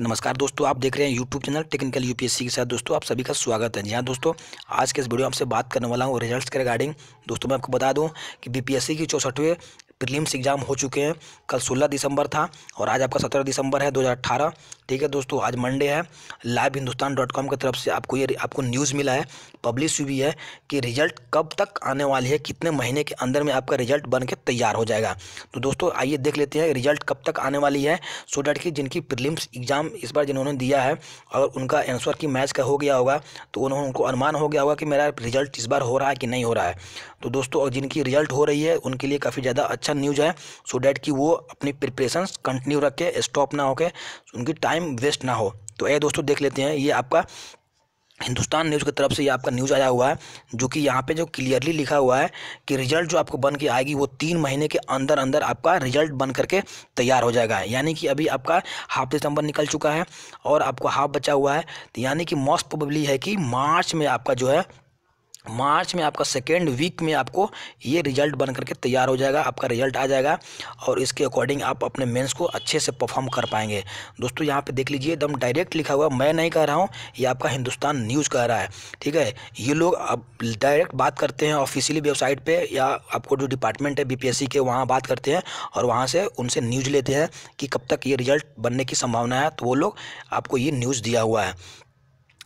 नमस्कार दोस्तों आप देख रहे हैं यूट्यूब चैनल टेक्निकल यूपीएससी के साथ दोस्तों आप सभी का स्वागत है जी हाँ दोस्तों आज के इस वीडियो में आपसे बात करने वाला हूँ रिजल्ट्स के रिगार्डिंग दोस्तों मैं आपको बता दूँ कि बीपीएससी की चौसठवें प्रीलिम्स एग्ज़ाम हो चुके हैं कल सोलह दिसंबर था और आज आपका सत्रह दिसंबर है अठारह ठीक है दोस्तों आज मंडे है लाइव हिंदुस्तान डॉट कॉम की तरफ से आपको ये आपको न्यूज़ मिला है पब्लिश हुई है कि रिजल्ट कब तक आने वाली है कितने महीने के अंदर में आपका रिजल्ट बन के तैयार हो जाएगा तो दोस्तों आइए देख लेते हैं रिजल्ट कब तक आने वाली है सो डैट कि जिनकी प्रिलिम्स एग्ज़ाम इस बार जिन्होंने दिया है और उनका आंसर की मैच का हो गया होगा तो उन्होंने उनको अनुमान हो गया होगा कि मेरा रिजल्ट इस बार हो रहा है कि नहीं हो रहा है तो दोस्तों और जिनकी रिजल्ट हो रही है उनके लिए काफ़ी ज़्यादा अच्छा न्यूज है सो डैट कि वो अपनी प्रिपरेशन कंटिन्यू रखे स्टॉप ना होके उनकी टाइम वेस्ट ना हो तो ये दोस्तों देख लेते हैं ये आपका हिंदुस्तान न्यूज़ की तरफ से ये आपका न्यूज़ आया हुआ है जो कि यहाँ पे जो क्लियरली लिखा हुआ है कि रिजल्ट जो आपको बन के आएगी वो तीन महीने के अंदर अंदर आपका रिजल्ट बन करके तैयार हो जाएगा यानी कि अभी आपका हाफ दिसंबर निकल चुका है और आपको हाफ बचा हुआ है तो यानी कि मोस्ट प्रोबेबली है कि मार्च में आपका जो है मार्च में आपका सेकेंड वीक में आपको ये रिजल्ट बन करके तैयार हो जाएगा आपका रिजल्ट आ जाएगा और इसके अकॉर्डिंग आप अपने मेंस को अच्छे से परफॉर्म कर पाएंगे दोस्तों यहाँ पे देख लीजिए एकदम डायरेक्ट लिखा हुआ मैं नहीं कह रहा हूँ ये आपका हिंदुस्तान न्यूज़ कह रहा है ठीक है ये लोग अब डायरेक्ट बात करते हैं ऑफिशियली वेबसाइट पर या आपको जो डिपार्टमेंट है बी के वहाँ बात करते हैं और वहाँ से उनसे न्यूज़ लेते हैं कि कब तक ये रिजल्ट बनने की संभावना है तो वो लोग आपको ये न्यूज़ दिया हुआ है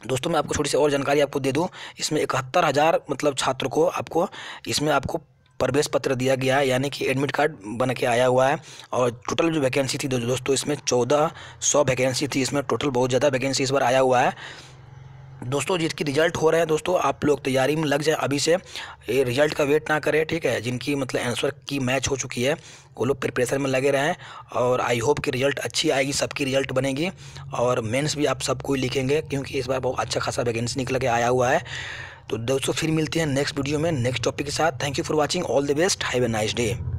दोस्तों मैं आपको छोटी सी और जानकारी आपको दे दूँ इसमें इकहत्तर हज़ार मतलब छात्र को आपको इसमें आपको प्रवेश पत्र दिया गया है यानी कि एडमिट कार्ड बन के आया हुआ है और टोटल जो वैकेंसी थी दोस्तों इसमें चौदह सौ वैकेंसी थी इसमें टोटल बहुत ज़्यादा वैकेंसी इस बार आया हुआ है दोस्तों जिसकी रिजल्ट हो रहे हैं दोस्तों आप लोग तैयारी में लग जाए अभी से ये रिजल्ट का वेट ना करें ठीक है जिनकी मतलब आंसर की मैच हो चुकी है वो लोग प्रिपरेशन में लगे रहें और आई होप कि रिजल्ट अच्छी आएगी सबकी रिजल्ट बनेगी और मेंस भी आप सबको ही लिखेंगे क्योंकि इस बार बहुत अच्छा खासा वैकेंसी निकल के आया हुआ है तो दोस्तों फिर मिलते हैं नेक्स्ट वीडियो में नेक्स्ट टॉपिक के साथ thank you for watching all the best have a nice day